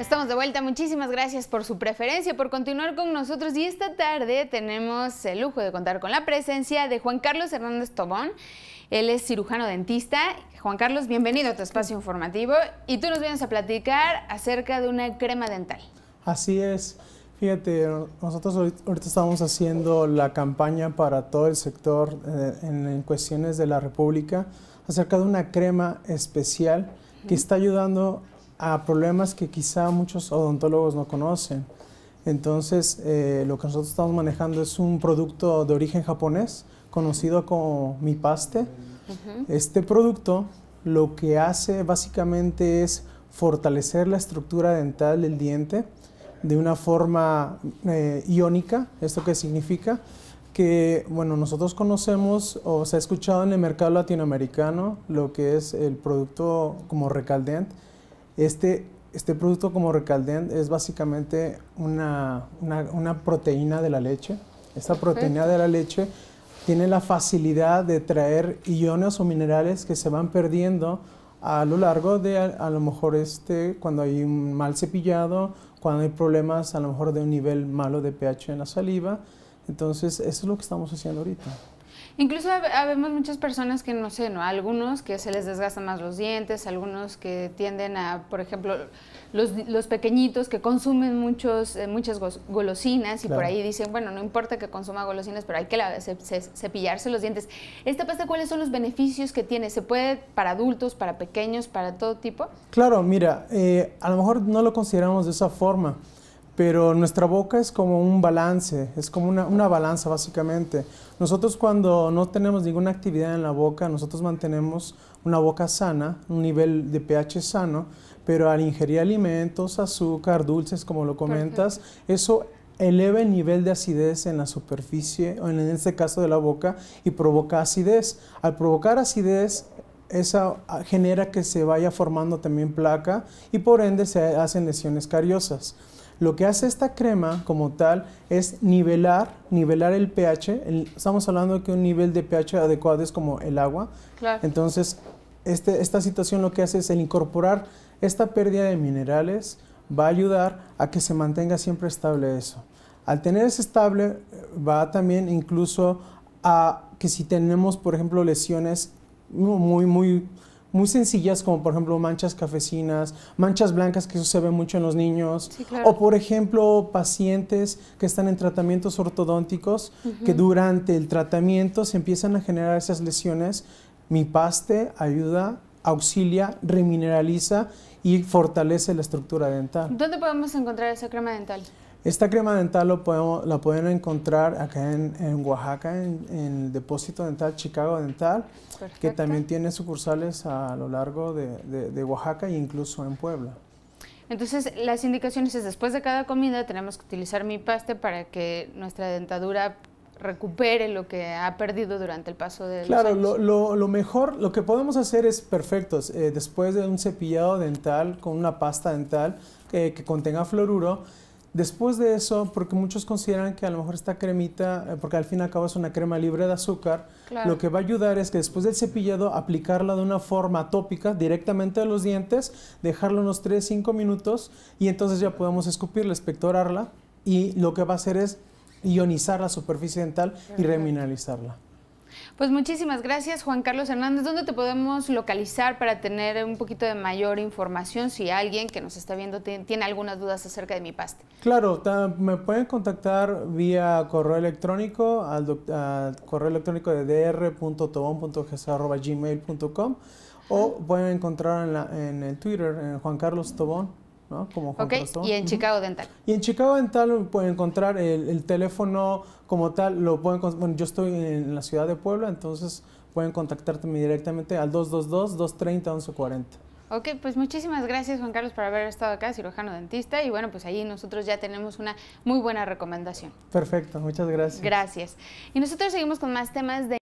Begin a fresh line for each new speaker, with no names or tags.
Estamos de vuelta, muchísimas gracias por su preferencia, por continuar con nosotros y esta tarde tenemos el lujo de contar con la presencia de Juan Carlos Hernández Tobón. Él es cirujano dentista. Juan Carlos, bienvenido a tu espacio informativo y tú nos vienes a platicar acerca de una crema dental.
Así es. Fíjate, nosotros ahorita estamos haciendo la campaña para todo el sector eh, en, cuestiones de la República acerca de una crema especial que está ayudando a problemas que quizá muchos odontólogos no conocen. Entonces, eh, lo que nosotros estamos manejando es un producto de origen japonés, conocido como mi paste. Este producto lo que hace básicamente es fortalecer la estructura dental del diente de una forma eh, iónica. ¿Esto qué significa? Que, bueno, nosotros conocemos o se ha escuchado en el mercado latinoamericano lo que es el producto como Recaldent, este, este producto como Recaldent es básicamente una, una, proteína de la leche. Esta proteína de la leche tiene la facilidad de traer iones o minerales que se van perdiendo a lo largo de a, lo mejor este cuando hay un mal cepillado, cuando hay problemas a lo mejor de un nivel malo de pH en la saliva. Entonces, eso es lo que estamos haciendo ahorita.
Incluso vemos muchas personas que, no sé, ¿no? Algunos que se les desgastan más los dientes, algunos que tienden a, por ejemplo, los, los pequeñitos que consumen muchos, eh, muchas golosinas y por ahí dicen, bueno, no importa que consuma golosinas, pero hay que cepillarse los dientes. ¿Esta pasta cuáles son los beneficios que tiene? ¿Se puede para adultos, para pequeños, para todo tipo?
Claro, mira, eh, a lo mejor no lo consideramos de esa forma pero nuestra boca es como un balance, es como una, balanza básicamente. Nosotros cuando no tenemos ninguna actividad en la boca, nosotros mantenemos una boca sana, un nivel de pH sano, pero al ingerir alimentos, azúcar, dulces, como lo comentas, eso eleva el nivel de acidez en la superficie, o en este caso de la boca, y provoca acidez. Al provocar acidez, esa genera que se vaya formando también placa y por ende se hacen lesiones cariosas. Lo que hace esta crema como tal es nivelar, nivelar el pH. estamos hablando de que un nivel de pH adecuado es como el agua. Entonces, este, esta situación lo que hace es el incorporar esta pérdida de minerales, va a ayudar a que se mantenga siempre estable eso. Al tener ese estable, eh, va también incluso a que si tenemos, por ejemplo, lesiones muy, muy muy sencillas como por ejemplo manchas cafecinas, manchas blancas que eso se mucho en los niños, o por ejemplo pacientes que están en tratamientos ortodónticos que durante el tratamiento se empiezan a generar esas lesiones. Mi paste ayuda, auxilia, remineraliza y fortalece la estructura dental.
¿Dónde podemos encontrar esa crema dental?
Esta crema dental lo podemos, la pueden encontrar acá en, en Oaxaca, en, el depósito dental Chicago Dental, que también tiene sucursales a lo largo de, de, Oaxaca e incluso en Puebla.
Entonces, las indicaciones es después de cada comida tenemos que utilizar mi paste para que nuestra dentadura recupere lo que ha perdido durante el paso del Claro,
Lo, lo, mejor, lo que podemos hacer es perfectos. Eh, después de un cepillado dental con una pasta dental eh, que contenga fluoruro, Después de eso, porque muchos consideran que a lo mejor esta cremita, eh, porque al fin y al cabo es una crema libre de azúcar, lo que va a ayudar es que después del cepillado aplicarla de una forma tópica directamente a los dientes, dejarlo unos 3-5 minutos y entonces ya podemos escupirla, espectorarla y lo que va a hacer es ionizar la superficie dental y remineralizarla.
Pues muchísimas gracias, Juan Carlos Hernández. ¿Dónde te podemos localizar para tener un poquito de mayor información si alguien que nos está viendo tiene algunas dudas acerca de mi paste.
Claro, me pueden contactar vía correo electrónico al, correo electrónico de dr.tobon.gc.gmail.com o pueden encontrar en, en el Twitter en Juan Carlos Tobón. ¿no? Como y en Chicago Dental. Y en Chicago Dental pueden encontrar el, teléfono como tal, lo pueden, bueno, yo estoy en la ciudad de Puebla, entonces pueden contactarme directamente al 222-230-1140.
Ok, pues muchísimas gracias Juan Carlos por haber estado acá, cirujano dentista, y bueno, pues ahí nosotros ya tenemos una muy buena recomendación.
Perfecto, muchas gracias.
Gracias. Y nosotros seguimos con más temas de...